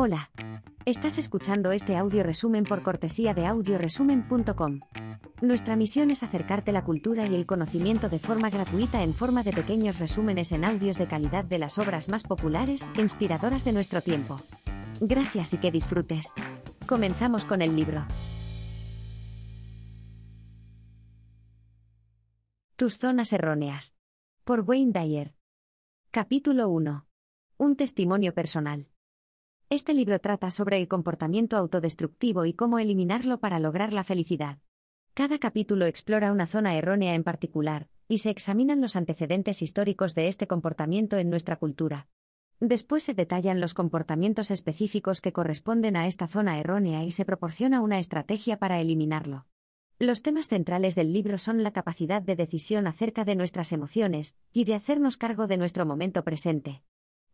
Hola. Estás escuchando este audio resumen por cortesía de audioresumen.com. Nuestra misión es acercarte la cultura y el conocimiento de forma gratuita en forma de pequeños resúmenes en audios de calidad de las obras más populares e inspiradoras de nuestro tiempo. Gracias y que disfrutes. Comenzamos con el libro. Tus zonas erróneas. Por Wayne Dyer. Capítulo 1. Un testimonio personal. Este libro trata sobre el comportamiento autodestructivo y cómo eliminarlo para lograr la felicidad. Cada capítulo explora una zona errónea en particular, y se examinan los antecedentes históricos de este comportamiento en nuestra cultura. Después se detallan los comportamientos específicos que corresponden a esta zona errónea y se proporciona una estrategia para eliminarlo. Los temas centrales del libro son la capacidad de decisión acerca de nuestras emociones y de hacernos cargo de nuestro momento presente.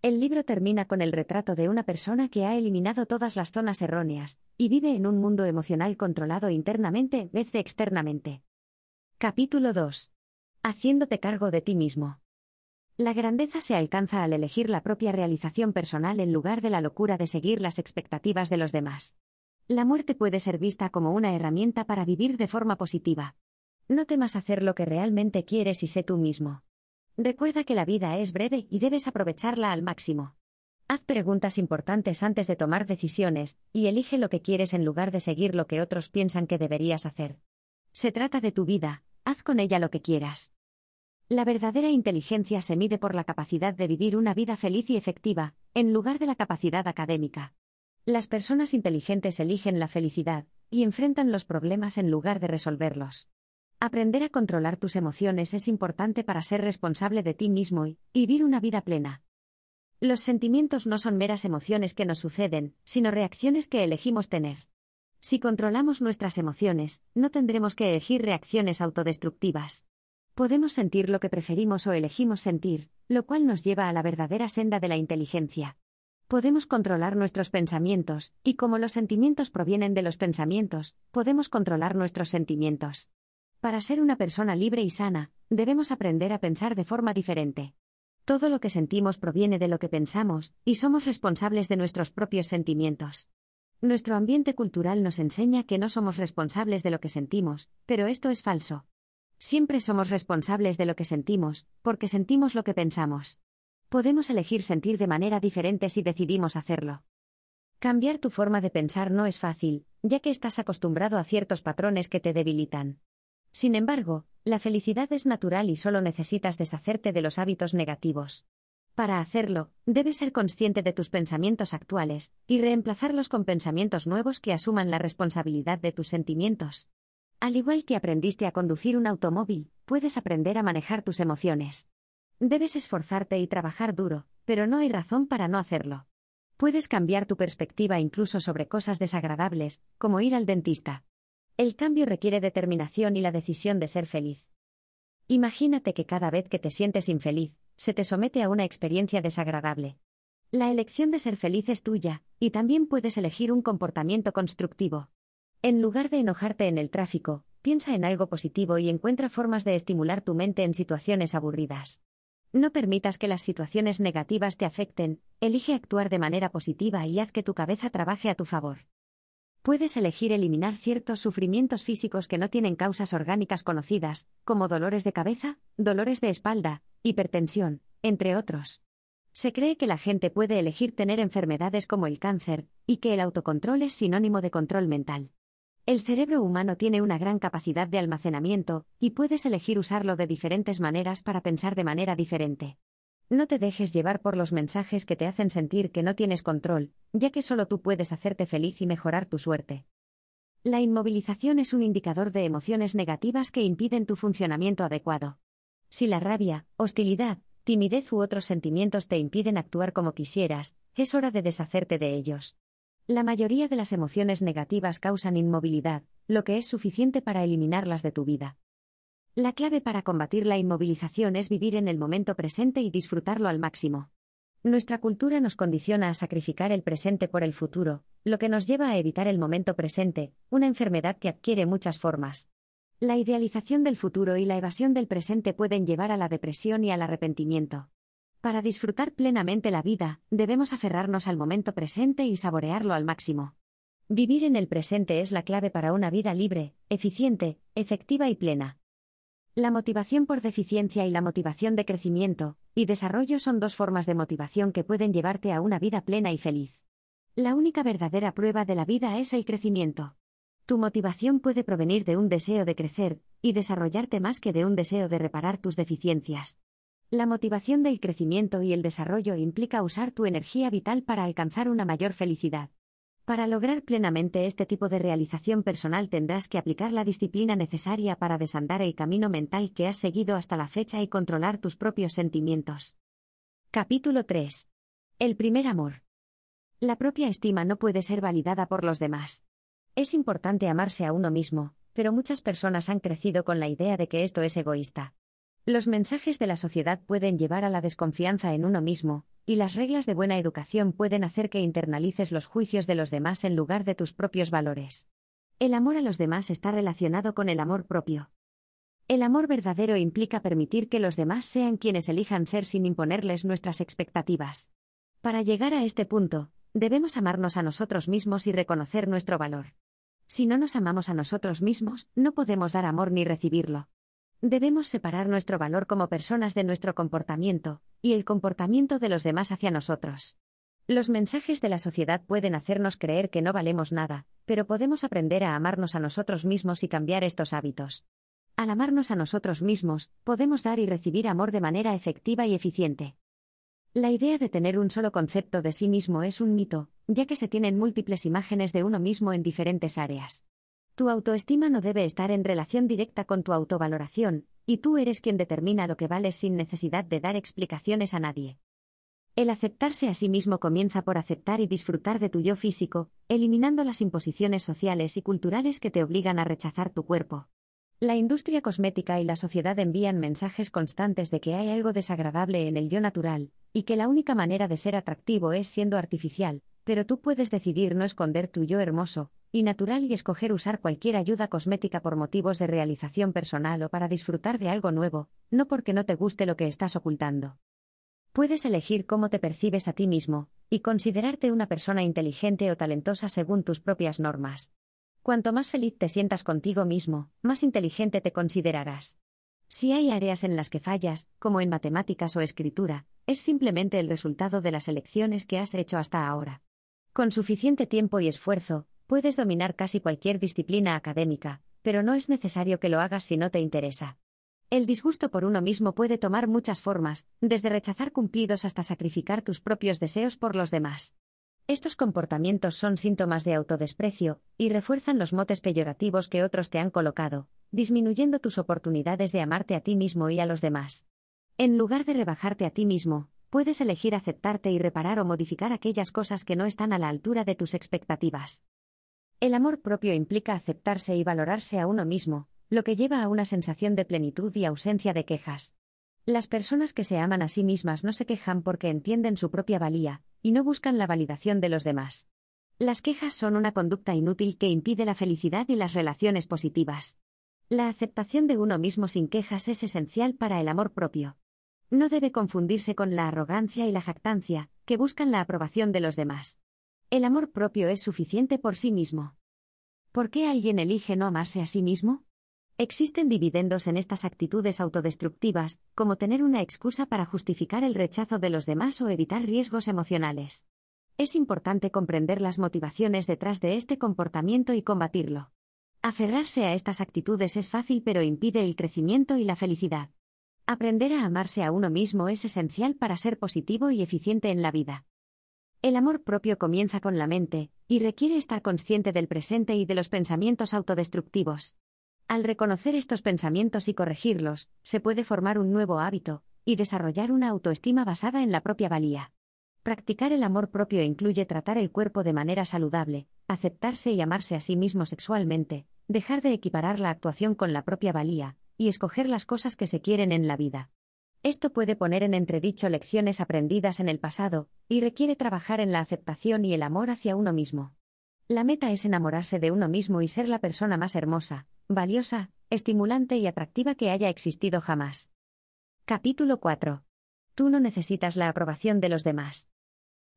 El libro termina con el retrato de una persona que ha eliminado todas las zonas erróneas, y vive en un mundo emocional controlado internamente vez externamente. Capítulo 2. Haciéndote cargo de ti mismo. La grandeza se alcanza al elegir la propia realización personal en lugar de la locura de seguir las expectativas de los demás. La muerte puede ser vista como una herramienta para vivir de forma positiva. No temas hacer lo que realmente quieres y sé tú mismo. Recuerda que la vida es breve y debes aprovecharla al máximo. Haz preguntas importantes antes de tomar decisiones, y elige lo que quieres en lugar de seguir lo que otros piensan que deberías hacer. Se trata de tu vida, haz con ella lo que quieras. La verdadera inteligencia se mide por la capacidad de vivir una vida feliz y efectiva, en lugar de la capacidad académica. Las personas inteligentes eligen la felicidad, y enfrentan los problemas en lugar de resolverlos. Aprender a controlar tus emociones es importante para ser responsable de ti mismo y vivir una vida plena. Los sentimientos no son meras emociones que nos suceden, sino reacciones que elegimos tener. Si controlamos nuestras emociones, no tendremos que elegir reacciones autodestructivas. Podemos sentir lo que preferimos o elegimos sentir, lo cual nos lleva a la verdadera senda de la inteligencia. Podemos controlar nuestros pensamientos, y como los sentimientos provienen de los pensamientos, podemos controlar nuestros sentimientos. Para ser una persona libre y sana, debemos aprender a pensar de forma diferente. Todo lo que sentimos proviene de lo que pensamos, y somos responsables de nuestros propios sentimientos. Nuestro ambiente cultural nos enseña que no somos responsables de lo que sentimos, pero esto es falso. Siempre somos responsables de lo que sentimos, porque sentimos lo que pensamos. Podemos elegir sentir de manera diferente si decidimos hacerlo. Cambiar tu forma de pensar no es fácil, ya que estás acostumbrado a ciertos patrones que te debilitan. Sin embargo, la felicidad es natural y solo necesitas deshacerte de los hábitos negativos. Para hacerlo, debes ser consciente de tus pensamientos actuales y reemplazarlos con pensamientos nuevos que asuman la responsabilidad de tus sentimientos. Al igual que aprendiste a conducir un automóvil, puedes aprender a manejar tus emociones. Debes esforzarte y trabajar duro, pero no hay razón para no hacerlo. Puedes cambiar tu perspectiva incluso sobre cosas desagradables, como ir al dentista. El cambio requiere determinación y la decisión de ser feliz. Imagínate que cada vez que te sientes infeliz, se te somete a una experiencia desagradable. La elección de ser feliz es tuya, y también puedes elegir un comportamiento constructivo. En lugar de enojarte en el tráfico, piensa en algo positivo y encuentra formas de estimular tu mente en situaciones aburridas. No permitas que las situaciones negativas te afecten, elige actuar de manera positiva y haz que tu cabeza trabaje a tu favor. Puedes elegir eliminar ciertos sufrimientos físicos que no tienen causas orgánicas conocidas, como dolores de cabeza, dolores de espalda, hipertensión, entre otros. Se cree que la gente puede elegir tener enfermedades como el cáncer, y que el autocontrol es sinónimo de control mental. El cerebro humano tiene una gran capacidad de almacenamiento, y puedes elegir usarlo de diferentes maneras para pensar de manera diferente. No te dejes llevar por los mensajes que te hacen sentir que no tienes control, ya que solo tú puedes hacerte feliz y mejorar tu suerte. La inmovilización es un indicador de emociones negativas que impiden tu funcionamiento adecuado. Si la rabia, hostilidad, timidez u otros sentimientos te impiden actuar como quisieras, es hora de deshacerte de ellos. La mayoría de las emociones negativas causan inmovilidad, lo que es suficiente para eliminarlas de tu vida. La clave para combatir la inmovilización es vivir en el momento presente y disfrutarlo al máximo. Nuestra cultura nos condiciona a sacrificar el presente por el futuro, lo que nos lleva a evitar el momento presente, una enfermedad que adquiere muchas formas. La idealización del futuro y la evasión del presente pueden llevar a la depresión y al arrepentimiento. Para disfrutar plenamente la vida, debemos aferrarnos al momento presente y saborearlo al máximo. Vivir en el presente es la clave para una vida libre, eficiente, efectiva y plena. La motivación por deficiencia y la motivación de crecimiento y desarrollo son dos formas de motivación que pueden llevarte a una vida plena y feliz. La única verdadera prueba de la vida es el crecimiento. Tu motivación puede provenir de un deseo de crecer y desarrollarte más que de un deseo de reparar tus deficiencias. La motivación del crecimiento y el desarrollo implica usar tu energía vital para alcanzar una mayor felicidad. Para lograr plenamente este tipo de realización personal tendrás que aplicar la disciplina necesaria para desandar el camino mental que has seguido hasta la fecha y controlar tus propios sentimientos. Capítulo 3. El primer amor. La propia estima no puede ser validada por los demás. Es importante amarse a uno mismo, pero muchas personas han crecido con la idea de que esto es egoísta. Los mensajes de la sociedad pueden llevar a la desconfianza en uno mismo, y las reglas de buena educación pueden hacer que internalices los juicios de los demás en lugar de tus propios valores. El amor a los demás está relacionado con el amor propio. El amor verdadero implica permitir que los demás sean quienes elijan ser sin imponerles nuestras expectativas. Para llegar a este punto, debemos amarnos a nosotros mismos y reconocer nuestro valor. Si no nos amamos a nosotros mismos, no podemos dar amor ni recibirlo. Debemos separar nuestro valor como personas de nuestro comportamiento, y el comportamiento de los demás hacia nosotros. Los mensajes de la sociedad pueden hacernos creer que no valemos nada, pero podemos aprender a amarnos a nosotros mismos y cambiar estos hábitos. Al amarnos a nosotros mismos, podemos dar y recibir amor de manera efectiva y eficiente. La idea de tener un solo concepto de sí mismo es un mito, ya que se tienen múltiples imágenes de uno mismo en diferentes áreas. Tu autoestima no debe estar en relación directa con tu autovaloración, y tú eres quien determina lo que vales sin necesidad de dar explicaciones a nadie. El aceptarse a sí mismo comienza por aceptar y disfrutar de tu yo físico, eliminando las imposiciones sociales y culturales que te obligan a rechazar tu cuerpo. La industria cosmética y la sociedad envían mensajes constantes de que hay algo desagradable en el yo natural, y que la única manera de ser atractivo es siendo artificial, pero tú puedes decidir no esconder tu yo hermoso y natural y escoger usar cualquier ayuda cosmética por motivos de realización personal o para disfrutar de algo nuevo, no porque no te guste lo que estás ocultando. Puedes elegir cómo te percibes a ti mismo, y considerarte una persona inteligente o talentosa según tus propias normas. Cuanto más feliz te sientas contigo mismo, más inteligente te considerarás. Si hay áreas en las que fallas, como en matemáticas o escritura, es simplemente el resultado de las elecciones que has hecho hasta ahora. Con suficiente tiempo y esfuerzo, puedes dominar casi cualquier disciplina académica, pero no es necesario que lo hagas si no te interesa. El disgusto por uno mismo puede tomar muchas formas, desde rechazar cumplidos hasta sacrificar tus propios deseos por los demás. Estos comportamientos son síntomas de autodesprecio, y refuerzan los motes peyorativos que otros te han colocado, disminuyendo tus oportunidades de amarte a ti mismo y a los demás. En lugar de rebajarte a ti mismo, puedes elegir aceptarte y reparar o modificar aquellas cosas que no están a la altura de tus expectativas. El amor propio implica aceptarse y valorarse a uno mismo, lo que lleva a una sensación de plenitud y ausencia de quejas. Las personas que se aman a sí mismas no se quejan porque entienden su propia valía, y no buscan la validación de los demás. Las quejas son una conducta inútil que impide la felicidad y las relaciones positivas. La aceptación de uno mismo sin quejas es esencial para el amor propio no debe confundirse con la arrogancia y la jactancia, que buscan la aprobación de los demás. El amor propio es suficiente por sí mismo. ¿Por qué alguien elige no amarse a sí mismo? Existen dividendos en estas actitudes autodestructivas, como tener una excusa para justificar el rechazo de los demás o evitar riesgos emocionales. Es importante comprender las motivaciones detrás de este comportamiento y combatirlo. Aferrarse a estas actitudes es fácil pero impide el crecimiento y la felicidad. Aprender a amarse a uno mismo es esencial para ser positivo y eficiente en la vida. El amor propio comienza con la mente, y requiere estar consciente del presente y de los pensamientos autodestructivos. Al reconocer estos pensamientos y corregirlos, se puede formar un nuevo hábito, y desarrollar una autoestima basada en la propia valía. Practicar el amor propio incluye tratar el cuerpo de manera saludable, aceptarse y amarse a sí mismo sexualmente, dejar de equiparar la actuación con la propia valía, y escoger las cosas que se quieren en la vida. Esto puede poner en entredicho lecciones aprendidas en el pasado, y requiere trabajar en la aceptación y el amor hacia uno mismo. La meta es enamorarse de uno mismo y ser la persona más hermosa, valiosa, estimulante y atractiva que haya existido jamás. Capítulo 4. Tú no necesitas la aprobación de los demás.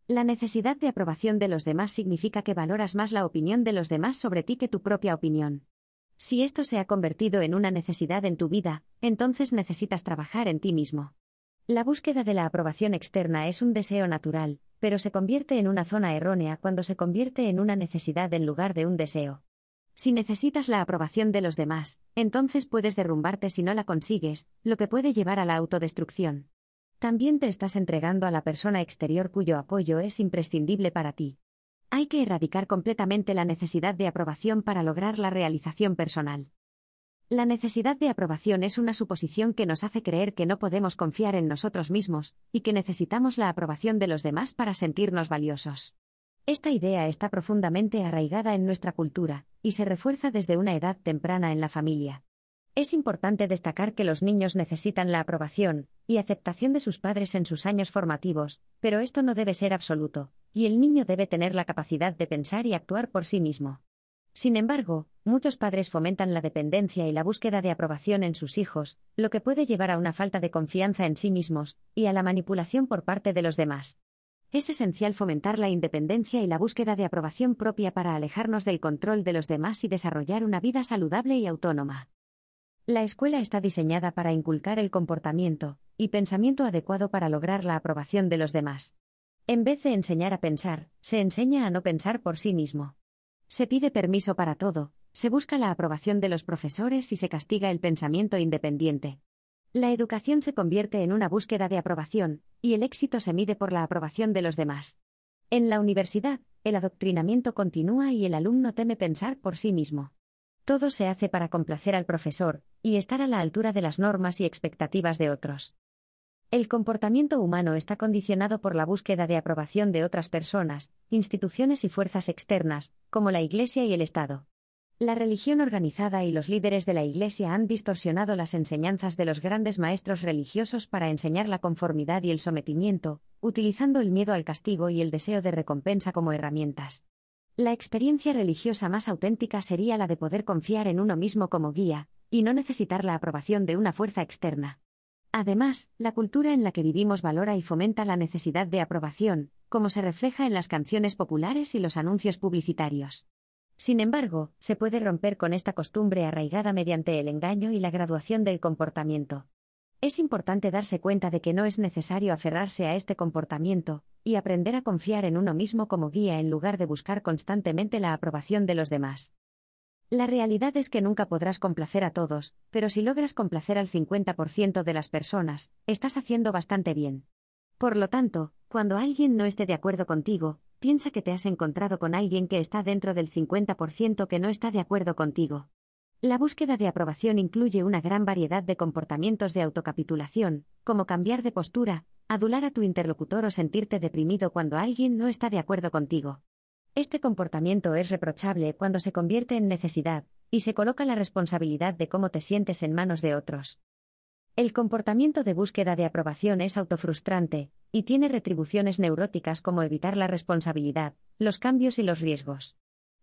La necesidad de aprobación de los demás significa que valoras más la opinión de los demás sobre ti que tu propia opinión. Si esto se ha convertido en una necesidad en tu vida, entonces necesitas trabajar en ti mismo. La búsqueda de la aprobación externa es un deseo natural, pero se convierte en una zona errónea cuando se convierte en una necesidad en lugar de un deseo. Si necesitas la aprobación de los demás, entonces puedes derrumbarte si no la consigues, lo que puede llevar a la autodestrucción. También te estás entregando a la persona exterior cuyo apoyo es imprescindible para ti. Hay que erradicar completamente la necesidad de aprobación para lograr la realización personal. La necesidad de aprobación es una suposición que nos hace creer que no podemos confiar en nosotros mismos, y que necesitamos la aprobación de los demás para sentirnos valiosos. Esta idea está profundamente arraigada en nuestra cultura, y se refuerza desde una edad temprana en la familia. Es importante destacar que los niños necesitan la aprobación y aceptación de sus padres en sus años formativos, pero esto no debe ser absoluto, y el niño debe tener la capacidad de pensar y actuar por sí mismo. Sin embargo, muchos padres fomentan la dependencia y la búsqueda de aprobación en sus hijos, lo que puede llevar a una falta de confianza en sí mismos y a la manipulación por parte de los demás. Es esencial fomentar la independencia y la búsqueda de aprobación propia para alejarnos del control de los demás y desarrollar una vida saludable y autónoma. La escuela está diseñada para inculcar el comportamiento y pensamiento adecuado para lograr la aprobación de los demás. En vez de enseñar a pensar, se enseña a no pensar por sí mismo. Se pide permiso para todo, se busca la aprobación de los profesores y se castiga el pensamiento independiente. La educación se convierte en una búsqueda de aprobación, y el éxito se mide por la aprobación de los demás. En la universidad, el adoctrinamiento continúa y el alumno teme pensar por sí mismo. Todo se hace para complacer al profesor, y estar a la altura de las normas y expectativas de otros. El comportamiento humano está condicionado por la búsqueda de aprobación de otras personas, instituciones y fuerzas externas, como la Iglesia y el Estado. La religión organizada y los líderes de la Iglesia han distorsionado las enseñanzas de los grandes maestros religiosos para enseñar la conformidad y el sometimiento, utilizando el miedo al castigo y el deseo de recompensa como herramientas. La experiencia religiosa más auténtica sería la de poder confiar en uno mismo como guía, y no necesitar la aprobación de una fuerza externa. Además, la cultura en la que vivimos valora y fomenta la necesidad de aprobación, como se refleja en las canciones populares y los anuncios publicitarios. Sin embargo, se puede romper con esta costumbre arraigada mediante el engaño y la graduación del comportamiento. Es importante darse cuenta de que no es necesario aferrarse a este comportamiento, y aprender a confiar en uno mismo como guía en lugar de buscar constantemente la aprobación de los demás. La realidad es que nunca podrás complacer a todos, pero si logras complacer al 50% de las personas, estás haciendo bastante bien. Por lo tanto, cuando alguien no esté de acuerdo contigo, piensa que te has encontrado con alguien que está dentro del 50% que no está de acuerdo contigo. La búsqueda de aprobación incluye una gran variedad de comportamientos de autocapitulación, como cambiar de postura, adular a tu interlocutor o sentirte deprimido cuando alguien no está de acuerdo contigo. Este comportamiento es reprochable cuando se convierte en necesidad, y se coloca la responsabilidad de cómo te sientes en manos de otros. El comportamiento de búsqueda de aprobación es autofrustrante, y tiene retribuciones neuróticas como evitar la responsabilidad, los cambios y los riesgos.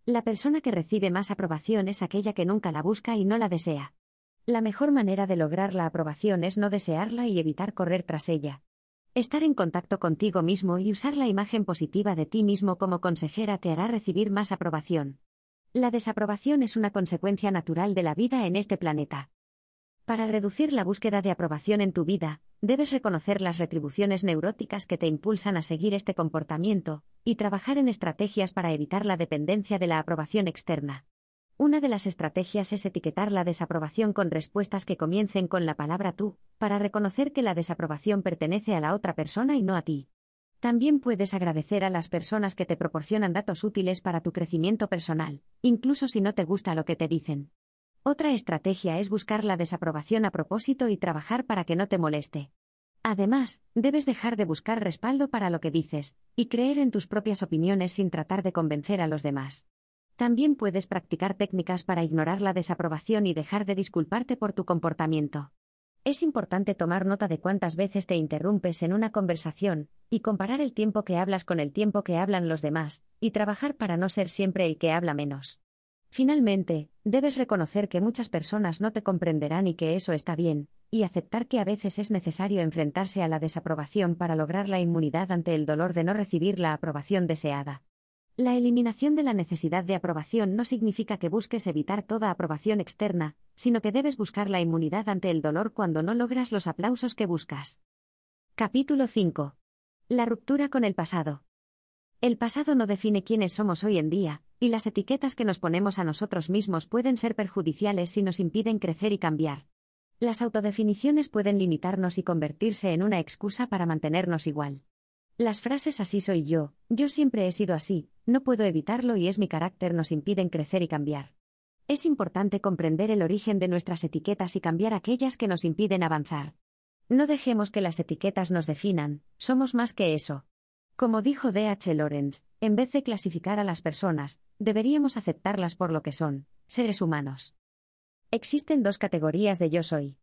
La persona que recibe más aprobación es aquella que nunca la busca y no la desea. La mejor manera de lograr la aprobación es no desearla y evitar correr tras ella. Estar en contacto contigo mismo y usar la imagen positiva de ti mismo como consejera te hará recibir más aprobación. La desaprobación es una consecuencia natural de la vida en este planeta. Para reducir la búsqueda de aprobación en tu vida, debes reconocer las retribuciones neuróticas que te impulsan a seguir este comportamiento, y trabajar en estrategias para evitar la dependencia de la aprobación externa. Una de las estrategias es etiquetar la desaprobación con respuestas que comiencen con la palabra tú, para reconocer que la desaprobación pertenece a la otra persona y no a ti. También puedes agradecer a las personas que te proporcionan datos útiles para tu crecimiento personal, incluso si no te gusta lo que te dicen. Otra estrategia es buscar la desaprobación a propósito y trabajar para que no te moleste. Además, debes dejar de buscar respaldo para lo que dices, y creer en tus propias opiniones sin tratar de convencer a los demás. También puedes practicar técnicas para ignorar la desaprobación y dejar de disculparte por tu comportamiento. Es importante tomar nota de cuántas veces te interrumpes en una conversación, y comparar el tiempo que hablas con el tiempo que hablan los demás, y trabajar para no ser siempre el que habla menos. Finalmente, debes reconocer que muchas personas no te comprenderán y que eso está bien, y aceptar que a veces es necesario enfrentarse a la desaprobación para lograr la inmunidad ante el dolor de no recibir la aprobación deseada. La eliminación de la necesidad de aprobación no significa que busques evitar toda aprobación externa, sino que debes buscar la inmunidad ante el dolor cuando no logras los aplausos que buscas. Capítulo 5. La ruptura con el pasado. El pasado no define quiénes somos hoy en día, y las etiquetas que nos ponemos a nosotros mismos pueden ser perjudiciales si nos impiden crecer y cambiar. Las autodefiniciones pueden limitarnos y convertirse en una excusa para mantenernos igual. Las frases así soy yo, yo siempre he sido así, no puedo evitarlo y es mi carácter nos impiden crecer y cambiar. Es importante comprender el origen de nuestras etiquetas y cambiar aquellas que nos impiden avanzar. No dejemos que las etiquetas nos definan, somos más que eso. Como dijo D.H. Lawrence, en vez de clasificar a las personas, deberíamos aceptarlas por lo que son, seres humanos. Existen dos categorías de yo soy.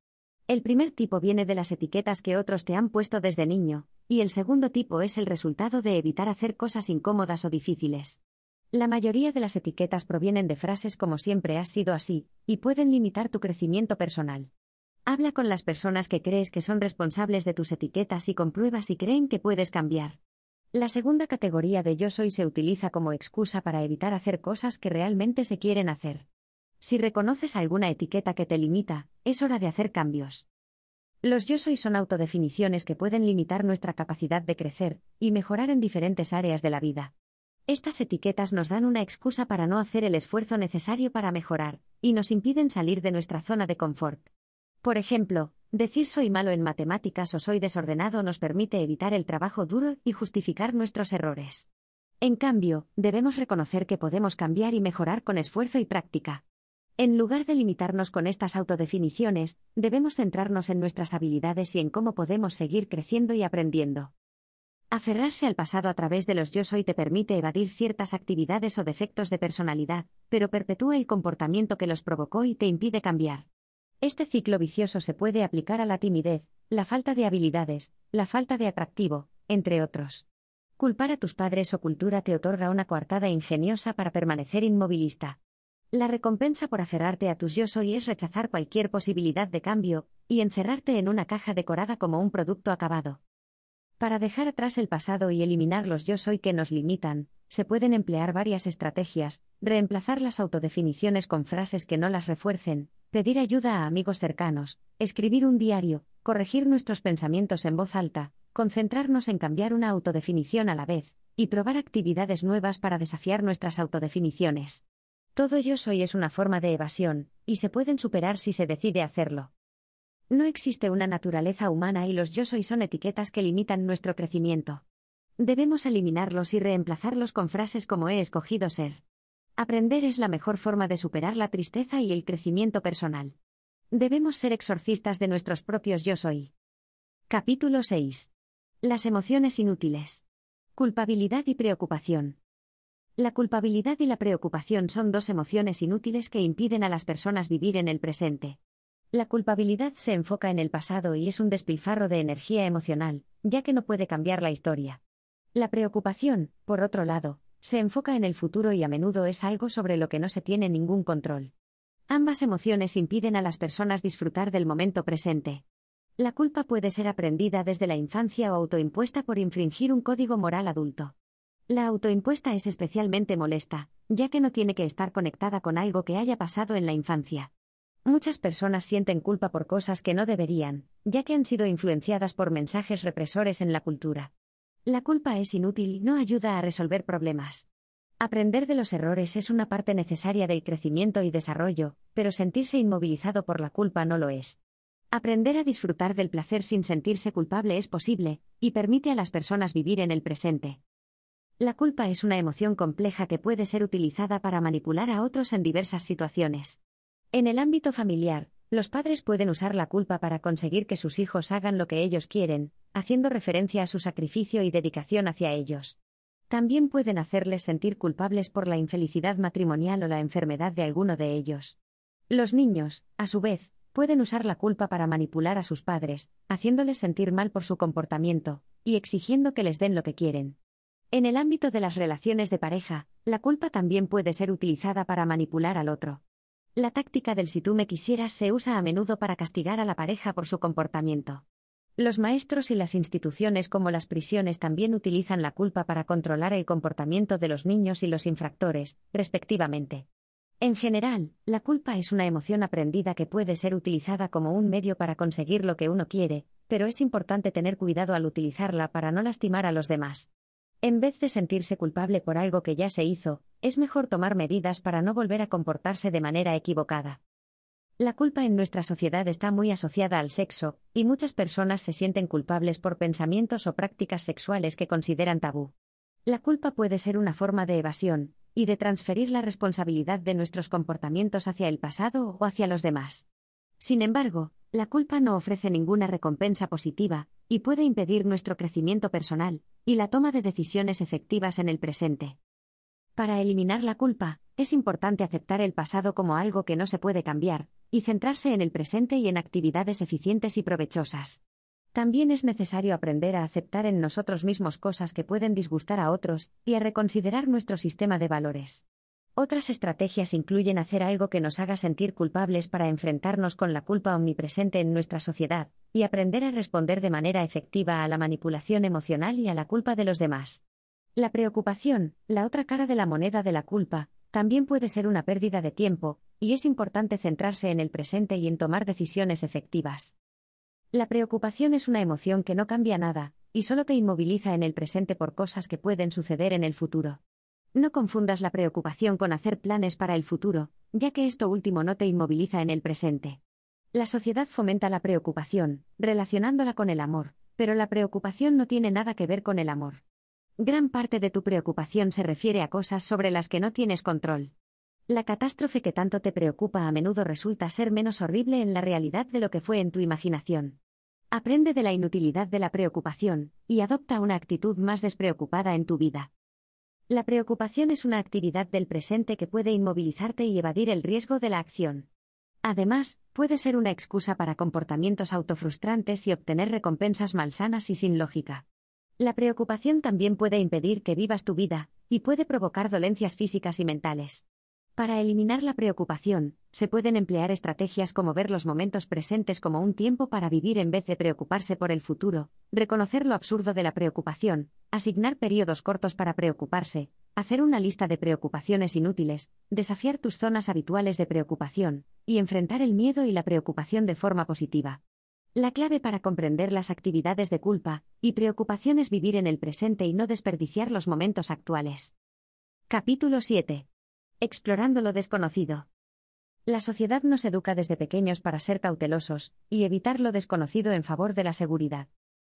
El primer tipo viene de las etiquetas que otros te han puesto desde niño, y el segundo tipo es el resultado de evitar hacer cosas incómodas o difíciles. La mayoría de las etiquetas provienen de frases como siempre has sido así, y pueden limitar tu crecimiento personal. Habla con las personas que crees que son responsables de tus etiquetas y comprueba si creen que puedes cambiar. La segunda categoría de yo soy se utiliza como excusa para evitar hacer cosas que realmente se quieren hacer. Si reconoces alguna etiqueta que te limita, es hora de hacer cambios. Los yo soy son autodefiniciones que pueden limitar nuestra capacidad de crecer y mejorar en diferentes áreas de la vida. Estas etiquetas nos dan una excusa para no hacer el esfuerzo necesario para mejorar, y nos impiden salir de nuestra zona de confort. Por ejemplo, decir soy malo en matemáticas o soy desordenado nos permite evitar el trabajo duro y justificar nuestros errores. En cambio, debemos reconocer que podemos cambiar y mejorar con esfuerzo y práctica. En lugar de limitarnos con estas autodefiniciones, debemos centrarnos en nuestras habilidades y en cómo podemos seguir creciendo y aprendiendo. Aferrarse al pasado a través de los yo soy te permite evadir ciertas actividades o defectos de personalidad, pero perpetúa el comportamiento que los provocó y te impide cambiar. Este ciclo vicioso se puede aplicar a la timidez, la falta de habilidades, la falta de atractivo, entre otros. Culpar a tus padres o cultura te otorga una coartada ingeniosa para permanecer inmovilista. La recompensa por aferrarte a tus yo soy es rechazar cualquier posibilidad de cambio, y encerrarte en una caja decorada como un producto acabado. Para dejar atrás el pasado y eliminar los yo soy que nos limitan, se pueden emplear varias estrategias, reemplazar las autodefiniciones con frases que no las refuercen, pedir ayuda a amigos cercanos, escribir un diario, corregir nuestros pensamientos en voz alta, concentrarnos en cambiar una autodefinición a la vez, y probar actividades nuevas para desafiar nuestras autodefiniciones. Todo yo soy es una forma de evasión, y se pueden superar si se decide hacerlo. No existe una naturaleza humana y los yo soy son etiquetas que limitan nuestro crecimiento. Debemos eliminarlos y reemplazarlos con frases como he escogido ser. Aprender es la mejor forma de superar la tristeza y el crecimiento personal. Debemos ser exorcistas de nuestros propios yo soy. Capítulo 6. Las emociones inútiles. Culpabilidad y preocupación. La culpabilidad y la preocupación son dos emociones inútiles que impiden a las personas vivir en el presente. La culpabilidad se enfoca en el pasado y es un despilfarro de energía emocional, ya que no puede cambiar la historia. La preocupación, por otro lado, se enfoca en el futuro y a menudo es algo sobre lo que no se tiene ningún control. Ambas emociones impiden a las personas disfrutar del momento presente. La culpa puede ser aprendida desde la infancia o autoimpuesta por infringir un código moral adulto. La autoimpuesta es especialmente molesta, ya que no tiene que estar conectada con algo que haya pasado en la infancia. Muchas personas sienten culpa por cosas que no deberían, ya que han sido influenciadas por mensajes represores en la cultura. La culpa es inútil y no ayuda a resolver problemas. Aprender de los errores es una parte necesaria del crecimiento y desarrollo, pero sentirse inmovilizado por la culpa no lo es. Aprender a disfrutar del placer sin sentirse culpable es posible, y permite a las personas vivir en el presente. La culpa es una emoción compleja que puede ser utilizada para manipular a otros en diversas situaciones. En el ámbito familiar, los padres pueden usar la culpa para conseguir que sus hijos hagan lo que ellos quieren, haciendo referencia a su sacrificio y dedicación hacia ellos. También pueden hacerles sentir culpables por la infelicidad matrimonial o la enfermedad de alguno de ellos. Los niños, a su vez, pueden usar la culpa para manipular a sus padres, haciéndoles sentir mal por su comportamiento, y exigiendo que les den lo que quieren. En el ámbito de las relaciones de pareja, la culpa también puede ser utilizada para manipular al otro. La táctica del si tú me quisieras se usa a menudo para castigar a la pareja por su comportamiento. Los maestros y las instituciones como las prisiones también utilizan la culpa para controlar el comportamiento de los niños y los infractores, respectivamente. En general, la culpa es una emoción aprendida que puede ser utilizada como un medio para conseguir lo que uno quiere, pero es importante tener cuidado al utilizarla para no lastimar a los demás. En vez de sentirse culpable por algo que ya se hizo, es mejor tomar medidas para no volver a comportarse de manera equivocada. La culpa en nuestra sociedad está muy asociada al sexo, y muchas personas se sienten culpables por pensamientos o prácticas sexuales que consideran tabú. La culpa puede ser una forma de evasión, y de transferir la responsabilidad de nuestros comportamientos hacia el pasado o hacia los demás. Sin embargo, la culpa no ofrece ninguna recompensa positiva, y puede impedir nuestro crecimiento personal, y la toma de decisiones efectivas en el presente. Para eliminar la culpa, es importante aceptar el pasado como algo que no se puede cambiar, y centrarse en el presente y en actividades eficientes y provechosas. También es necesario aprender a aceptar en nosotros mismos cosas que pueden disgustar a otros, y a reconsiderar nuestro sistema de valores. Otras estrategias incluyen hacer algo que nos haga sentir culpables para enfrentarnos con la culpa omnipresente en nuestra sociedad, y aprender a responder de manera efectiva a la manipulación emocional y a la culpa de los demás. La preocupación, la otra cara de la moneda de la culpa, también puede ser una pérdida de tiempo, y es importante centrarse en el presente y en tomar decisiones efectivas. La preocupación es una emoción que no cambia nada, y solo te inmoviliza en el presente por cosas que pueden suceder en el futuro. No confundas la preocupación con hacer planes para el futuro, ya que esto último no te inmoviliza en el presente. La sociedad fomenta la preocupación, relacionándola con el amor, pero la preocupación no tiene nada que ver con el amor. Gran parte de tu preocupación se refiere a cosas sobre las que no tienes control. La catástrofe que tanto te preocupa a menudo resulta ser menos horrible en la realidad de lo que fue en tu imaginación. Aprende de la inutilidad de la preocupación, y adopta una actitud más despreocupada en tu vida. La preocupación es una actividad del presente que puede inmovilizarte y evadir el riesgo de la acción. Además, puede ser una excusa para comportamientos autofrustrantes y obtener recompensas malsanas y sin lógica. La preocupación también puede impedir que vivas tu vida, y puede provocar dolencias físicas y mentales. Para eliminar la preocupación, se pueden emplear estrategias como ver los momentos presentes como un tiempo para vivir en vez de preocuparse por el futuro, reconocer lo absurdo de la preocupación, asignar periodos cortos para preocuparse, hacer una lista de preocupaciones inútiles, desafiar tus zonas habituales de preocupación, y enfrentar el miedo y la preocupación de forma positiva. La clave para comprender las actividades de culpa y preocupación es vivir en el presente y no desperdiciar los momentos actuales. Capítulo 7. Explorando lo desconocido. La sociedad nos educa desde pequeños para ser cautelosos y evitar lo desconocido en favor de la seguridad.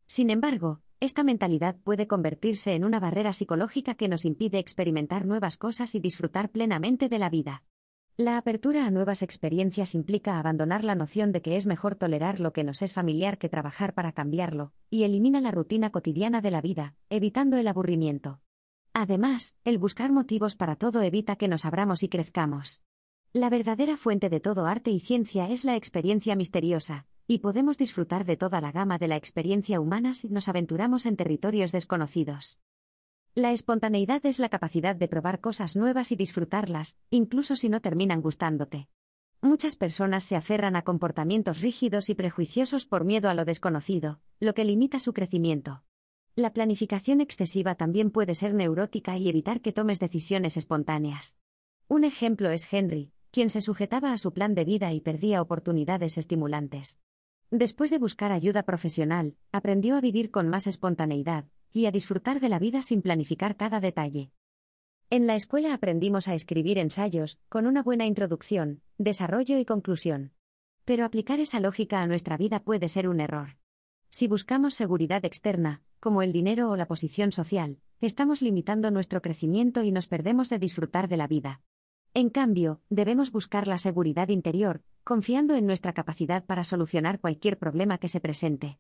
Sin embargo, esta mentalidad puede convertirse en una barrera psicológica que nos impide experimentar nuevas cosas y disfrutar plenamente de la vida. La apertura a nuevas experiencias implica abandonar la noción de que es mejor tolerar lo que nos es familiar que trabajar para cambiarlo, y elimina la rutina cotidiana de la vida, evitando el aburrimiento. Además, el buscar motivos para todo evita que nos abramos y crezcamos. La verdadera fuente de todo arte y ciencia es la experiencia misteriosa, y podemos disfrutar de toda la gama de la experiencia humana si nos aventuramos en territorios desconocidos. La espontaneidad es la capacidad de probar cosas nuevas y disfrutarlas, incluso si no terminan gustándote. Muchas personas se aferran a comportamientos rígidos y prejuiciosos por miedo a lo desconocido, lo que limita su crecimiento. La planificación excesiva también puede ser neurótica y evitar que tomes decisiones espontáneas. Un ejemplo es Henry, quien se sujetaba a su plan de vida y perdía oportunidades estimulantes. Después de buscar ayuda profesional, aprendió a vivir con más espontaneidad y a disfrutar de la vida sin planificar cada detalle. En la escuela aprendimos a escribir ensayos, con una buena introducción, desarrollo y conclusión. Pero aplicar esa lógica a nuestra vida puede ser un error. Si buscamos seguridad externa, como el dinero o la posición social, estamos limitando nuestro crecimiento y nos perdemos de disfrutar de la vida. En cambio, debemos buscar la seguridad interior, confiando en nuestra capacidad para solucionar cualquier problema que se presente.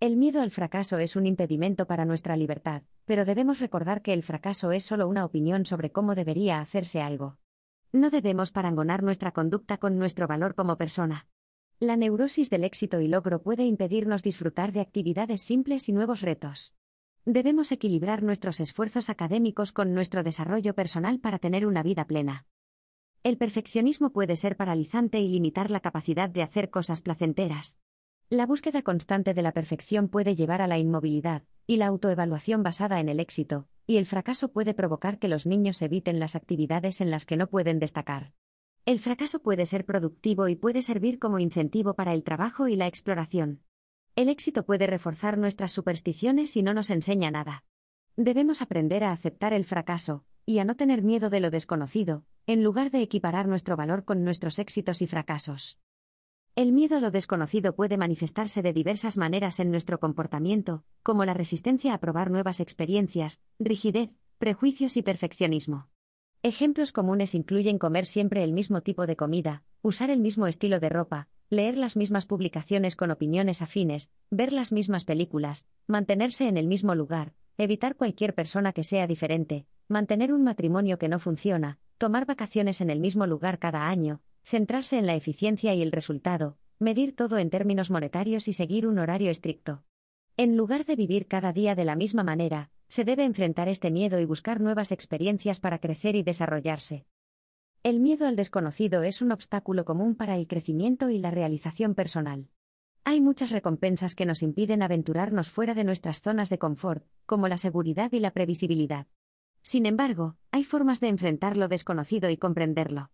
El miedo al fracaso es un impedimento para nuestra libertad, pero debemos recordar que el fracaso es solo una opinión sobre cómo debería hacerse algo. No debemos parangonar nuestra conducta con nuestro valor como persona. La neurosis del éxito y logro puede impedirnos disfrutar de actividades simples y nuevos retos. Debemos equilibrar nuestros esfuerzos académicos con nuestro desarrollo personal para tener una vida plena. El perfeccionismo puede ser paralizante y limitar la capacidad de hacer cosas placenteras. La búsqueda constante de la perfección puede llevar a la inmovilidad, y la autoevaluación basada en el éxito, y el fracaso puede provocar que los niños eviten las actividades en las que no pueden destacar. El fracaso puede ser productivo y puede servir como incentivo para el trabajo y la exploración. El éxito puede reforzar nuestras supersticiones y no nos enseña nada. Debemos aprender a aceptar el fracaso, y a no tener miedo de lo desconocido, en lugar de equiparar nuestro valor con nuestros éxitos y fracasos. El miedo a lo desconocido puede manifestarse de diversas maneras en nuestro comportamiento, como la resistencia a probar nuevas experiencias, rigidez, prejuicios y perfeccionismo. Ejemplos comunes incluyen comer siempre el mismo tipo de comida, usar el mismo estilo de ropa, leer las mismas publicaciones con opiniones afines, ver las mismas películas, mantenerse en el mismo lugar, evitar cualquier persona que sea diferente, mantener un matrimonio que no funciona, tomar vacaciones en el mismo lugar cada año, centrarse en la eficiencia y el resultado, medir todo en términos monetarios y seguir un horario estricto. En lugar de vivir cada día de la misma manera, se debe enfrentar este miedo y buscar nuevas experiencias para crecer y desarrollarse. El miedo al desconocido es un obstáculo común para el crecimiento y la realización personal. Hay muchas recompensas que nos impiden aventurarnos fuera de nuestras zonas de confort, como la seguridad y la previsibilidad. Sin embargo, hay formas de enfrentar lo desconocido y comprenderlo.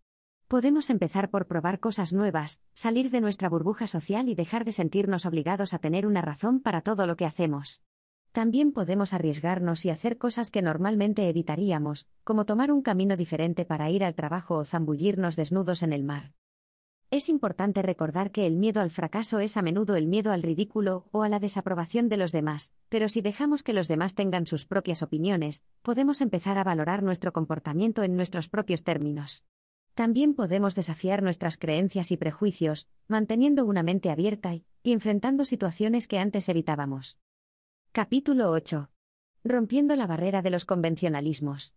Podemos empezar por probar cosas nuevas, salir de nuestra burbuja social y dejar de sentirnos obligados a tener una razón para todo lo que hacemos también podemos arriesgarnos y hacer cosas que normalmente evitaríamos, como tomar un camino diferente para ir al trabajo o zambullirnos desnudos en el mar. Es importante recordar que el miedo al fracaso es a menudo el miedo al ridículo o a la desaprobación de los demás, pero si dejamos que los demás tengan sus propias opiniones, podemos empezar a valorar nuestro comportamiento en nuestros propios términos. También podemos desafiar nuestras creencias y prejuicios, manteniendo una mente abierta y, enfrentando situaciones que antes evitábamos. Capítulo 8. Rompiendo la barrera de los convencionalismos.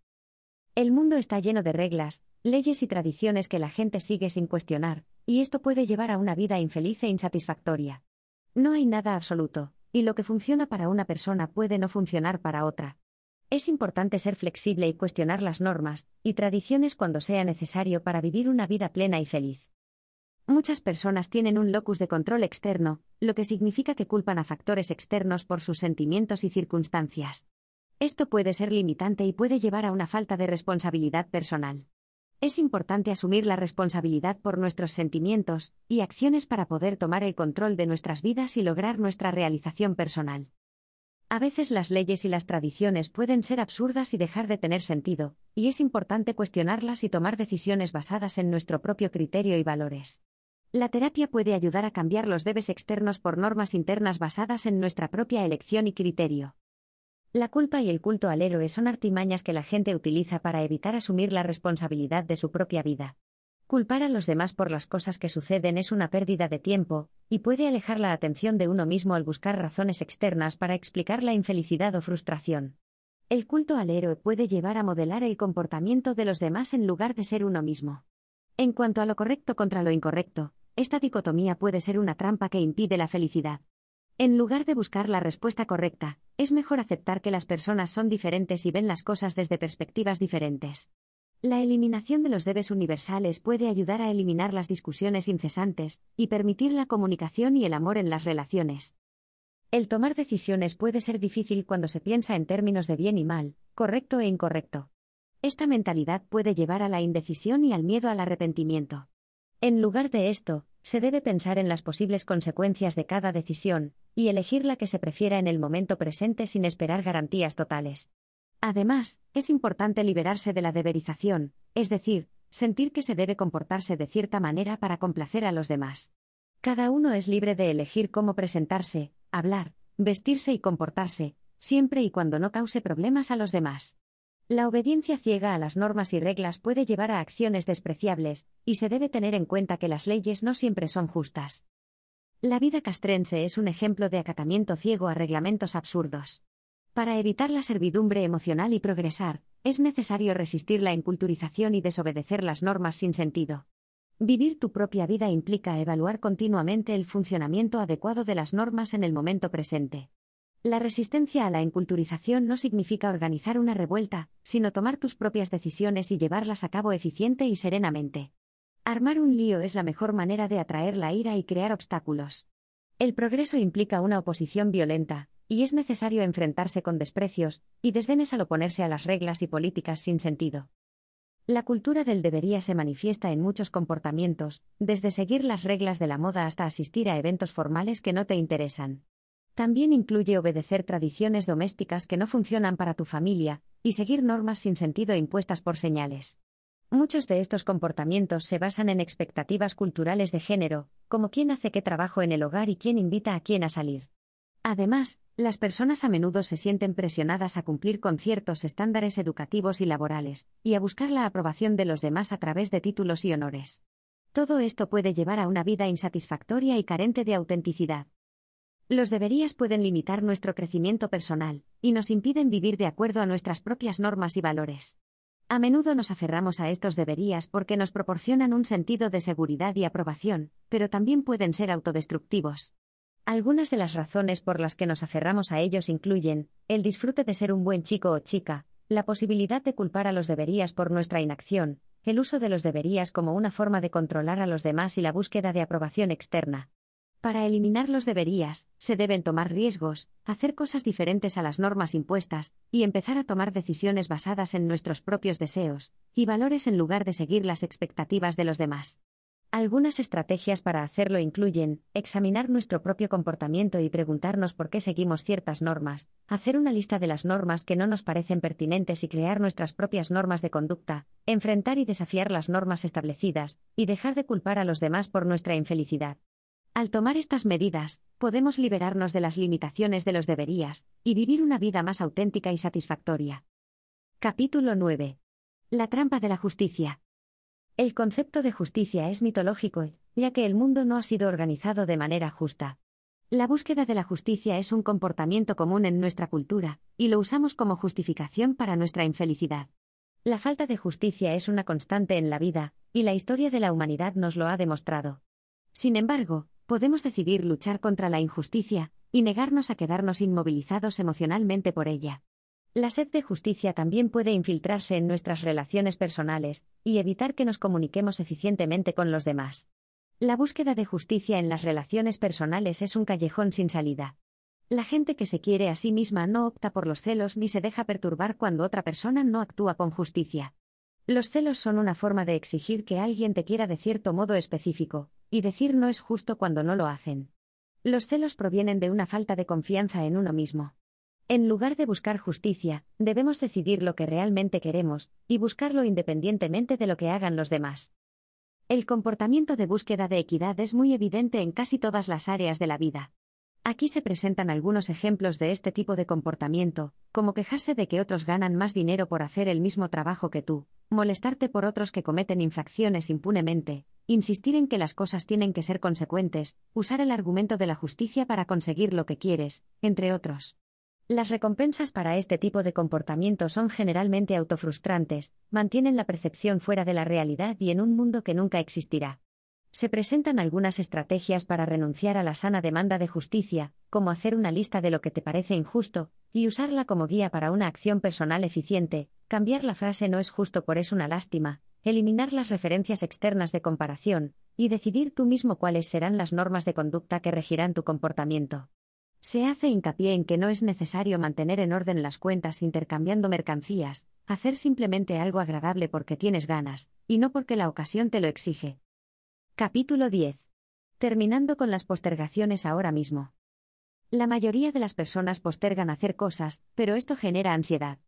El mundo está lleno de reglas, leyes y tradiciones que la gente sigue sin cuestionar, y esto puede llevar a una vida infeliz e insatisfactoria. No hay nada absoluto, y lo que funciona para una persona puede no funcionar para otra. Es importante ser flexible y cuestionar las normas y tradiciones cuando sea necesario para vivir una vida plena y feliz. Muchas personas tienen un locus de control externo, lo que significa que culpan a factores externos por sus sentimientos y circunstancias. Esto puede ser limitante y puede llevar a una falta de responsabilidad personal. Es importante asumir la responsabilidad por nuestros sentimientos y acciones para poder tomar el control de nuestras vidas y lograr nuestra realización personal. A veces las leyes y las tradiciones pueden ser absurdas y dejar de tener sentido, y es importante cuestionarlas y tomar decisiones basadas en nuestro propio criterio y valores. La terapia puede ayudar a cambiar los debes externos por normas internas basadas en nuestra propia elección y criterio. La culpa y el culto al héroe son artimañas que la gente utiliza para evitar asumir la responsabilidad de su propia vida. Culpar a los demás por las cosas que suceden es una pérdida de tiempo, y puede alejar la atención de uno mismo al buscar razones externas para explicar la infelicidad o frustración. El culto al héroe puede llevar a modelar el comportamiento de los demás en lugar de ser uno mismo. En cuanto a lo correcto contra lo incorrecto, esta dicotomía puede ser una trampa que impide la felicidad. En lugar de buscar la respuesta correcta, es mejor aceptar que las personas son diferentes y ven las cosas desde perspectivas diferentes. La eliminación de los debes universales puede ayudar a eliminar las discusiones incesantes y permitir la comunicación y el amor en las relaciones. El tomar decisiones puede ser difícil cuando se piensa en términos de bien y mal, correcto e incorrecto. Esta mentalidad puede llevar a la indecisión y al miedo al arrepentimiento. En lugar de esto, se debe pensar en las posibles consecuencias de cada decisión, y elegir la que se prefiera en el momento presente sin esperar garantías totales. Además, es importante liberarse de la deberización, es decir, sentir que se debe comportarse de cierta manera para complacer a los demás. Cada uno es libre de elegir cómo presentarse, hablar, vestirse y comportarse, siempre y cuando no cause problemas a los demás. La obediencia ciega a las normas y reglas puede llevar a acciones despreciables, y se debe tener en cuenta que las leyes no siempre son justas. La vida castrense es un ejemplo de acatamiento ciego a reglamentos absurdos. Para evitar la servidumbre emocional y progresar, es necesario resistir la inculturización y desobedecer las normas sin sentido. Vivir tu propia vida implica evaluar continuamente el funcionamiento adecuado de las normas en el momento presente. La resistencia a la enculturización no significa organizar una revuelta, sino tomar tus propias decisiones y llevarlas a cabo eficiente y serenamente. Armar un lío es la mejor manera de atraer la ira y crear obstáculos. El progreso implica una oposición violenta, y es necesario enfrentarse con desprecios y desdenes al oponerse a las reglas y políticas sin sentido. La cultura del debería se manifiesta en muchos comportamientos, desde seguir las reglas de la moda hasta asistir a eventos formales que no te interesan. También incluye obedecer tradiciones domésticas que no funcionan para tu familia, y seguir normas sin sentido impuestas por señales. Muchos de estos comportamientos se basan en expectativas culturales de género, como quién hace qué trabajo en el hogar y quién invita a quién a salir. Además, las personas a menudo se sienten presionadas a cumplir con ciertos estándares educativos y laborales, y a buscar la aprobación de los demás a través de títulos y honores. Todo esto puede llevar a una vida insatisfactoria y carente de autenticidad. Los deberías pueden limitar nuestro crecimiento personal, y nos impiden vivir de acuerdo a nuestras propias normas y valores. A menudo nos aferramos a estos deberías porque nos proporcionan un sentido de seguridad y aprobación, pero también pueden ser autodestructivos. Algunas de las razones por las que nos aferramos a ellos incluyen el disfrute de ser un buen chico o chica, la posibilidad de culpar a los deberías por nuestra inacción, el uso de los deberías como una forma de controlar a los demás y la búsqueda de aprobación externa. Para eliminar los deberías, se deben tomar riesgos, hacer cosas diferentes a las normas impuestas, y empezar a tomar decisiones basadas en nuestros propios deseos y valores en lugar de seguir las expectativas de los demás. Algunas estrategias para hacerlo incluyen examinar nuestro propio comportamiento y preguntarnos por qué seguimos ciertas normas, hacer una lista de las normas que no nos parecen pertinentes y crear nuestras propias normas de conducta, enfrentar y desafiar las normas establecidas, y dejar de culpar a los demás por nuestra infelicidad. Al tomar estas medidas, podemos liberarnos de las limitaciones de los deberías y vivir una vida más auténtica y satisfactoria. Capítulo 9. La trampa de la justicia. El concepto de justicia es mitológico, ya que el mundo no ha sido organizado de manera justa. La búsqueda de la justicia es un comportamiento común en nuestra cultura, y lo usamos como justificación para nuestra infelicidad. La falta de justicia es una constante en la vida, y la historia de la humanidad nos lo ha demostrado. Sin embargo, podemos decidir luchar contra la injusticia, y negarnos a quedarnos inmovilizados emocionalmente por ella. La sed de justicia también puede infiltrarse en nuestras relaciones personales, y evitar que nos comuniquemos eficientemente con los demás. La búsqueda de justicia en las relaciones personales es un callejón sin salida. La gente que se quiere a sí misma no opta por los celos ni se deja perturbar cuando otra persona no actúa con justicia. Los celos son una forma de exigir que alguien te quiera de cierto modo específico, y decir no es justo cuando no lo hacen. Los celos provienen de una falta de confianza en uno mismo. En lugar de buscar justicia, debemos decidir lo que realmente queremos, y buscarlo independientemente de lo que hagan los demás. El comportamiento de búsqueda de equidad es muy evidente en casi todas las áreas de la vida. Aquí se presentan algunos ejemplos de este tipo de comportamiento, como quejarse de que otros ganan más dinero por hacer el mismo trabajo que tú, molestarte por otros que cometen infracciones impunemente, insistir en que las cosas tienen que ser consecuentes, usar el argumento de la justicia para conseguir lo que quieres, entre otros. Las recompensas para este tipo de comportamiento son generalmente autofrustrantes, mantienen la percepción fuera de la realidad y en un mundo que nunca existirá. Se presentan algunas estrategias para renunciar a la sana demanda de justicia, como hacer una lista de lo que te parece injusto, y usarla como guía para una acción personal eficiente, cambiar la frase no es justo por es una lástima, eliminar las referencias externas de comparación, y decidir tú mismo cuáles serán las normas de conducta que regirán tu comportamiento. Se hace hincapié en que no es necesario mantener en orden las cuentas intercambiando mercancías, hacer simplemente algo agradable porque tienes ganas, y no porque la ocasión te lo exige. Capítulo 10. Terminando con las postergaciones ahora mismo. La mayoría de las personas postergan hacer cosas, pero esto genera ansiedad.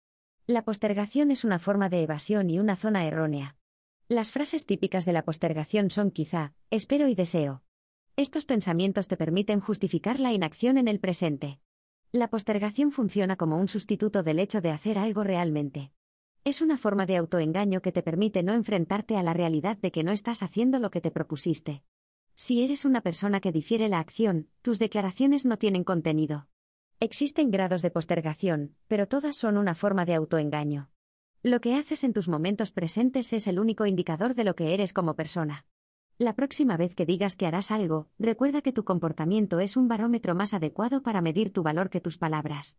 La postergación es una forma de evasión y una zona errónea. Las frases típicas de la postergación son quizá, espero y deseo. Estos pensamientos te permiten justificar la inacción en el presente. La postergación funciona como un sustituto del hecho de hacer algo realmente. Es una forma de autoengaño que te permite no enfrentarte a la realidad de que no estás haciendo lo que te propusiste. Si eres una persona que difiere la acción, tus declaraciones no tienen contenido. Existen grados de postergación, pero todas son una forma de autoengaño. Lo que haces en tus momentos presentes es el único indicador de lo que eres como persona. La próxima vez que digas que harás algo, recuerda que tu comportamiento es un barómetro más adecuado para medir tu valor que tus palabras.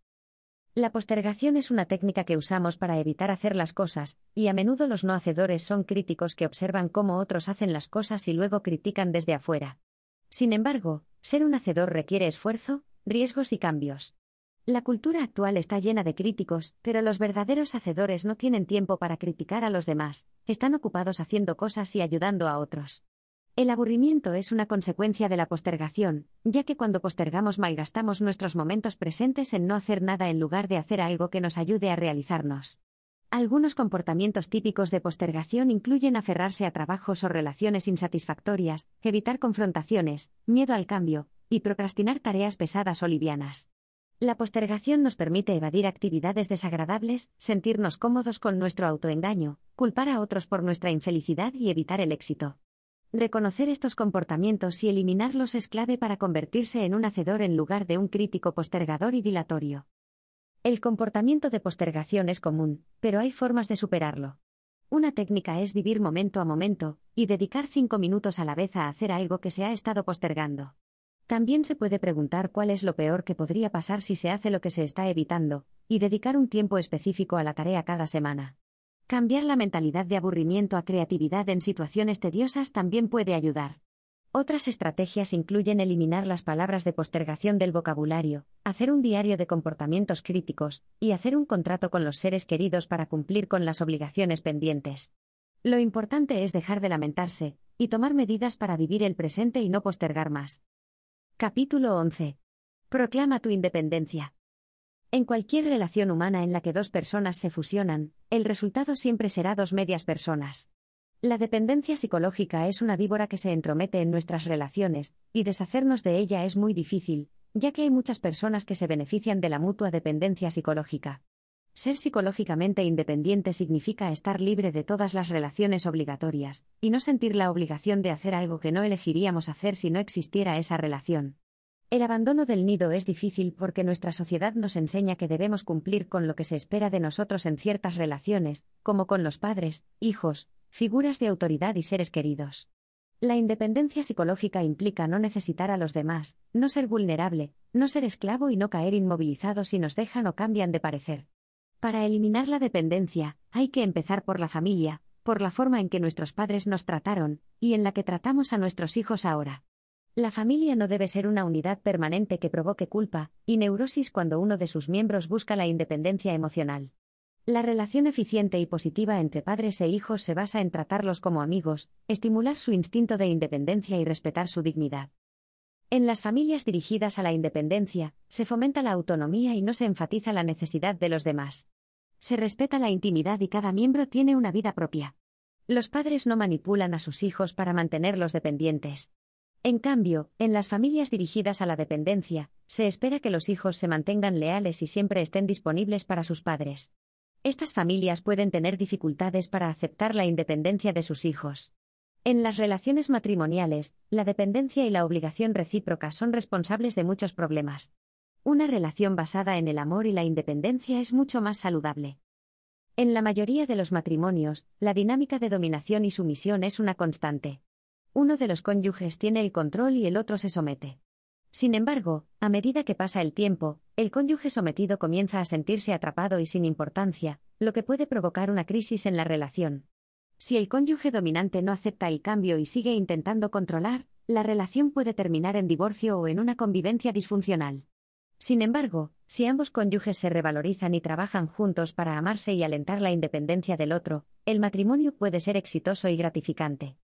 La postergación es una técnica que usamos para evitar hacer las cosas, y a menudo los no hacedores son críticos que observan cómo otros hacen las cosas y luego critican desde afuera. Sin embargo, ser un hacedor requiere esfuerzo, riesgos y cambios. La cultura actual está llena de críticos, pero los verdaderos hacedores no tienen tiempo para criticar a los demás, están ocupados haciendo cosas y ayudando a otros. El aburrimiento es una consecuencia de la postergación, ya que cuando postergamos malgastamos nuestros momentos presentes en no hacer nada en lugar de hacer algo que nos ayude a realizarnos. Algunos comportamientos típicos de postergación incluyen aferrarse a trabajos o relaciones insatisfactorias, evitar confrontaciones, miedo al cambio, y procrastinar tareas pesadas o livianas. La postergación nos permite evadir actividades desagradables, sentirnos cómodos con nuestro autoengaño, culpar a otros por nuestra infelicidad y evitar el éxito. Reconocer estos comportamientos y eliminarlos es clave para convertirse en un hacedor en lugar de un crítico postergador y dilatorio. El comportamiento de postergación es común, pero hay formas de superarlo. Una técnica es vivir momento a momento, y dedicar cinco minutos a la vez a hacer algo que se ha estado postergando. También se puede preguntar cuál es lo peor que podría pasar si se hace lo que se está evitando, y dedicar un tiempo específico a la tarea cada semana. Cambiar la mentalidad de aburrimiento a creatividad en situaciones tediosas también puede ayudar. Otras estrategias incluyen eliminar las palabras de postergación del vocabulario, hacer un diario de comportamientos críticos, y hacer un contrato con los seres queridos para cumplir con las obligaciones pendientes. Lo importante es dejar de lamentarse, y tomar medidas para vivir el presente y no postergar más. Capítulo 11. Proclama tu independencia. En cualquier relación humana en la que dos personas se fusionan, el resultado siempre será dos medias personas. La dependencia psicológica es una víbora que se entromete en nuestras relaciones, y deshacernos de ella es muy difícil, ya que hay muchas personas que se benefician de la mutua dependencia psicológica. Ser psicológicamente independiente significa estar libre de todas las relaciones obligatorias, y no sentir la obligación de hacer algo que no elegiríamos hacer si no existiera esa relación. El abandono del nido es difícil porque nuestra sociedad nos enseña que debemos cumplir con lo que se espera de nosotros en ciertas relaciones, como con los padres, hijos, figuras de autoridad y seres queridos. La independencia psicológica implica no necesitar a los demás, no ser vulnerable, no ser esclavo y no caer inmovilizado si nos dejan o cambian de parecer. Para eliminar la dependencia, hay que empezar por la familia, por la forma en que nuestros padres nos trataron, y en la que tratamos a nuestros hijos ahora. La familia no debe ser una unidad permanente que provoque culpa y neurosis cuando uno de sus miembros busca la independencia emocional. La relación eficiente y positiva entre padres e hijos se basa en tratarlos como amigos, estimular su instinto de independencia y respetar su dignidad. En las familias dirigidas a la independencia, se fomenta la autonomía y no se enfatiza la necesidad de los demás. Se respeta la intimidad y cada miembro tiene una vida propia. Los padres no manipulan a sus hijos para mantenerlos dependientes. En cambio, en las familias dirigidas a la dependencia, se espera que los hijos se mantengan leales y siempre estén disponibles para sus padres. Estas familias pueden tener dificultades para aceptar la independencia de sus hijos. En las relaciones matrimoniales, la dependencia y la obligación recíproca son responsables de muchos problemas. Una relación basada en el amor y la independencia es mucho más saludable. En la mayoría de los matrimonios, la dinámica de dominación y sumisión es una constante. Uno de los cónyuges tiene el control y el otro se somete. Sin embargo, a medida que pasa el tiempo, el cónyuge sometido comienza a sentirse atrapado y sin importancia, lo que puede provocar una crisis en la relación. Si el cónyuge dominante no acepta el cambio y sigue intentando controlar, la relación puede terminar en divorcio o en una convivencia disfuncional. Sin embargo, si ambos cónyuges se revalorizan y trabajan juntos para amarse y alentar la independencia del otro, el matrimonio puede ser exitoso y gratificante.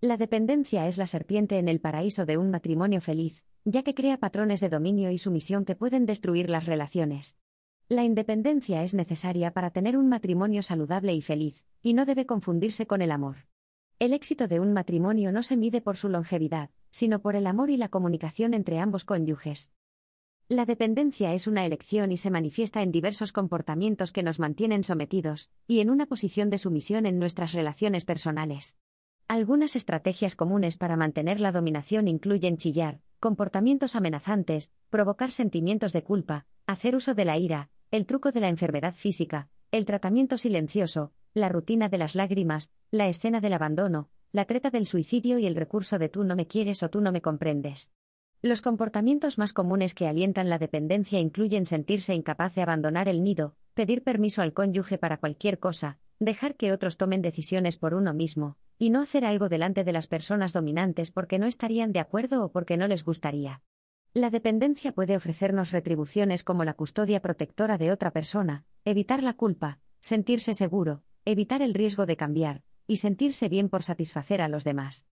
La dependencia es la serpiente en el paraíso de un matrimonio feliz, ya que crea patrones de dominio y sumisión que pueden destruir las relaciones. La independencia es necesaria para tener un matrimonio saludable y feliz, y no debe confundirse con el amor. El éxito de un matrimonio no se mide por su longevidad, sino por el amor y la comunicación entre ambos cónyuges. La dependencia es una elección y se manifiesta en diversos comportamientos que nos mantienen sometidos, y en una posición de sumisión en nuestras relaciones personales. Algunas estrategias comunes para mantener la dominación incluyen chillar, comportamientos amenazantes, provocar sentimientos de culpa, hacer uso de la ira, el truco de la enfermedad física, el tratamiento silencioso, la rutina de las lágrimas, la escena del abandono, la treta del suicidio y el recurso de tú no me quieres o tú no me comprendes. Los comportamientos más comunes que alientan la dependencia incluyen sentirse incapaz de abandonar el nido, pedir permiso al cónyuge para cualquier cosa, dejar que otros tomen decisiones por uno mismo, y no hacer algo delante de las personas dominantes porque no estarían de acuerdo o porque no les gustaría. La dependencia puede ofrecernos retribuciones como la custodia protectora de otra persona, evitar la culpa, sentirse seguro, evitar el riesgo de cambiar, y sentirse bien por satisfacer a los demás.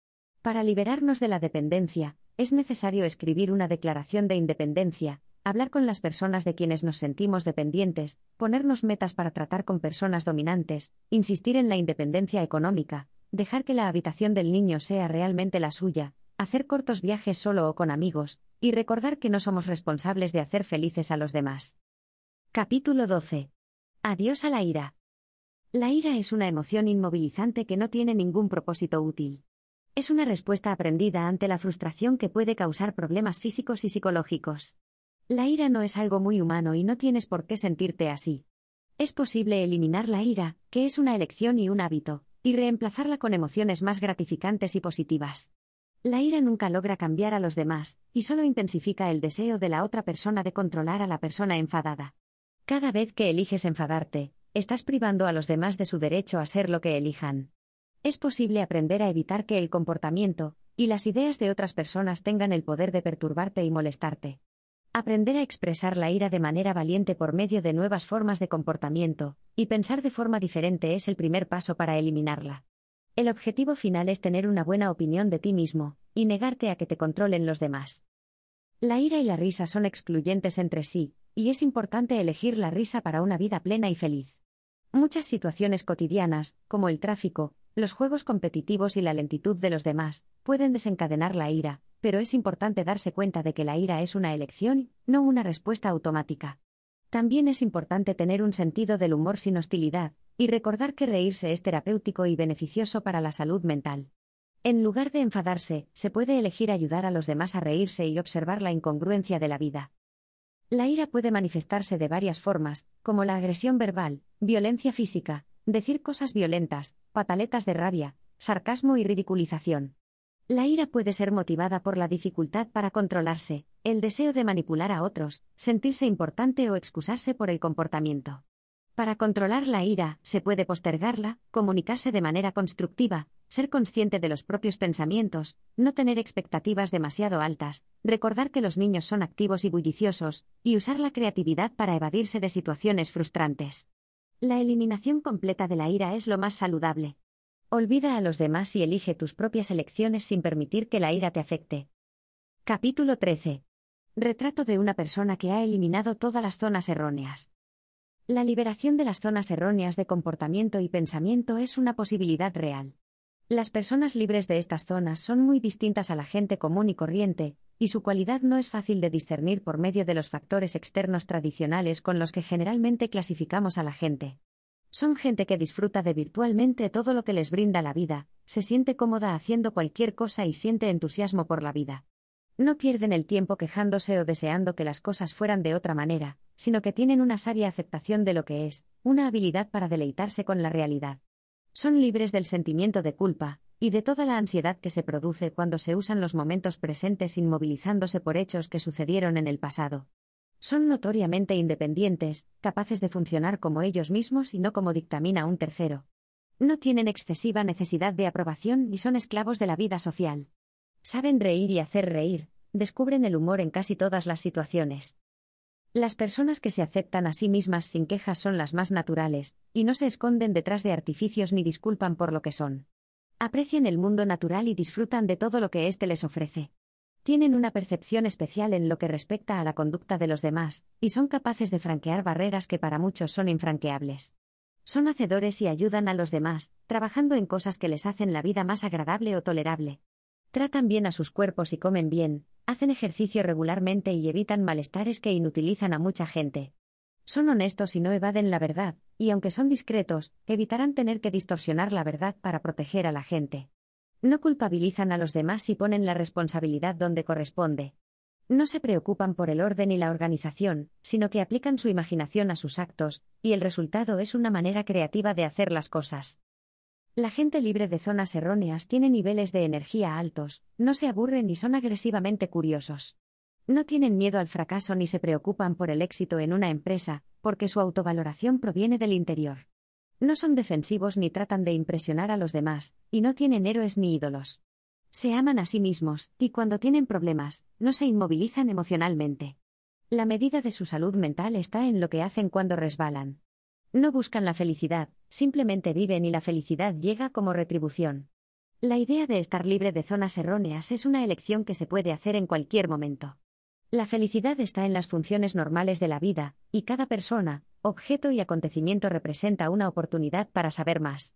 Para liberarnos de la dependencia, es necesario escribir una declaración de independencia, hablar con las personas de quienes nos sentimos dependientes, ponernos metas para tratar con personas dominantes, insistir en la independencia económica, dejar que la habitación del niño sea realmente la suya, hacer cortos viajes solo o con amigos, y recordar que no somos responsables de hacer felices a los demás. Capítulo 12. Adiós a la ira. La ira es una emoción inmovilizante que no tiene ningún propósito útil. Es una respuesta aprendida ante la frustración que puede causar problemas físicos y psicológicos. La ira no es algo muy humano y no tienes por qué sentirte así. Es posible eliminar la ira, que es una elección y un hábito, y reemplazarla con emociones más gratificantes y positivas. La ira nunca logra cambiar a los demás, y solo intensifica el deseo de la otra persona de controlar a la persona enfadada. Cada vez que eliges enfadarte, estás privando a los demás de su derecho a ser lo que elijan. Es posible aprender a evitar que el comportamiento y las ideas de otras personas tengan el poder de perturbarte y molestarte. Aprender a expresar la ira de manera valiente por medio de nuevas formas de comportamiento, y pensar de forma diferente es el primer paso para eliminarla. El objetivo final es tener una buena opinión de ti mismo, y negarte a que te controlen los demás. La ira y la risa son excluyentes entre sí, y es importante elegir la risa para una vida plena y feliz. Muchas situaciones cotidianas, como el tráfico, los juegos competitivos y la lentitud de los demás, pueden desencadenar la ira, pero es importante darse cuenta de que la ira es una elección, no una respuesta automática. También es importante tener un sentido del humor sin hostilidad, y recordar que reírse es terapéutico y beneficioso para la salud mental. En lugar de enfadarse, se puede elegir ayudar a los demás a reírse y observar la incongruencia de la vida. La ira puede manifestarse de varias formas, como la agresión verbal, violencia física, decir cosas violentas, pataletas de rabia, sarcasmo y ridiculización. La ira puede ser motivada por la dificultad para controlarse, el deseo de manipular a otros, sentirse importante o excusarse por el comportamiento. Para controlar la ira, se puede postergarla, comunicarse de manera constructiva, ser consciente de los propios pensamientos, no tener expectativas demasiado altas, recordar que los niños son activos y bulliciosos, y usar la creatividad para evadirse de situaciones frustrantes. La eliminación completa de la ira es lo más saludable. Olvida a los demás y elige tus propias elecciones sin permitir que la ira te afecte. Capítulo 13. Retrato de una persona que ha eliminado todas las zonas erróneas. La liberación de las zonas erróneas de comportamiento y pensamiento es una posibilidad real. Las personas libres de estas zonas son muy distintas a la gente común y corriente, y su cualidad no es fácil de discernir por medio de los factores externos tradicionales con los que generalmente clasificamos a la gente. Son gente que disfruta de virtualmente todo lo que les brinda la vida, se siente cómoda haciendo cualquier cosa y siente entusiasmo por la vida. No pierden el tiempo quejándose o deseando que las cosas fueran de otra manera, sino que tienen una sabia aceptación de lo que es, una habilidad para deleitarse con la realidad. Son libres del sentimiento de culpa, y de toda la ansiedad que se produce cuando se usan los momentos presentes inmovilizándose por hechos que sucedieron en el pasado. Son notoriamente independientes, capaces de funcionar como ellos mismos y no como dictamina un tercero. No tienen excesiva necesidad de aprobación y son esclavos de la vida social. Saben reír y hacer reír, descubren el humor en casi todas las situaciones. Las personas que se aceptan a sí mismas sin quejas son las más naturales, y no se esconden detrás de artificios ni disculpan por lo que son. Aprecian el mundo natural y disfrutan de todo lo que éste les ofrece. Tienen una percepción especial en lo que respecta a la conducta de los demás, y son capaces de franquear barreras que para muchos son infranqueables. Son hacedores y ayudan a los demás, trabajando en cosas que les hacen la vida más agradable o tolerable. Tratan bien a sus cuerpos y comen bien, hacen ejercicio regularmente y evitan malestares que inutilizan a mucha gente. Son honestos y no evaden la verdad, y aunque son discretos, evitarán tener que distorsionar la verdad para proteger a la gente. No culpabilizan a los demás y ponen la responsabilidad donde corresponde. No se preocupan por el orden y la organización, sino que aplican su imaginación a sus actos, y el resultado es una manera creativa de hacer las cosas. La gente libre de zonas erróneas tiene niveles de energía altos, no se aburren y son agresivamente curiosos. No tienen miedo al fracaso ni se preocupan por el éxito en una empresa, porque su autovaloración proviene del interior. No son defensivos ni tratan de impresionar a los demás, y no tienen héroes ni ídolos. Se aman a sí mismos, y cuando tienen problemas, no se inmovilizan emocionalmente. La medida de su salud mental está en lo que hacen cuando resbalan. No buscan la felicidad, simplemente viven y la felicidad llega como retribución. La idea de estar libre de zonas erróneas es una elección que se puede hacer en cualquier momento. La felicidad está en las funciones normales de la vida, y cada persona, objeto y acontecimiento representa una oportunidad para saber más.